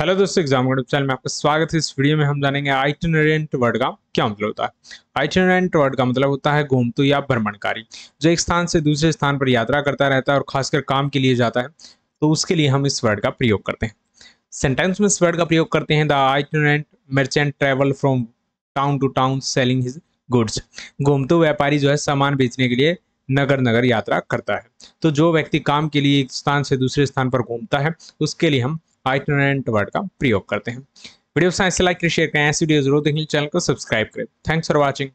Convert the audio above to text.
hello दोस्तों exam गणित channel में आपका स्वागत है इस वीडियो में हम जानेंगे आइटनरेंट वर्ड का क्या मतलब होता है आइटनरेंट वर्ड का मतलब होता है घूमतू या भ्रमणकारी जो एक स्थान से दूसरे स्थान पर यात्रा करता रहता है और खासकर काम के लिए जाता है तो उसके लिए हम इस वर्ड का प्रयोग करते हैं सेंटेंस में इस वर्ड का प्रयोग करते हैं the itinerant merchant travel from town to town selling his goods घूमतू व्यापारी जो है सामान बेचने के लिए नगर नगर यात्रा करता है तो जो व्यक्ति काम के लिए एक स्थान से दूसरे स्थान पर घूमता है उसके लिए हम आइटरनेट वर्ड का प्रयोग करते हैं वीडियो साइंस से लाइक शेयर करें ऐसी वीडियो जरूर देखें चैनल को सब्सक्राइब करें थैंक्स फॉर वॉचिंग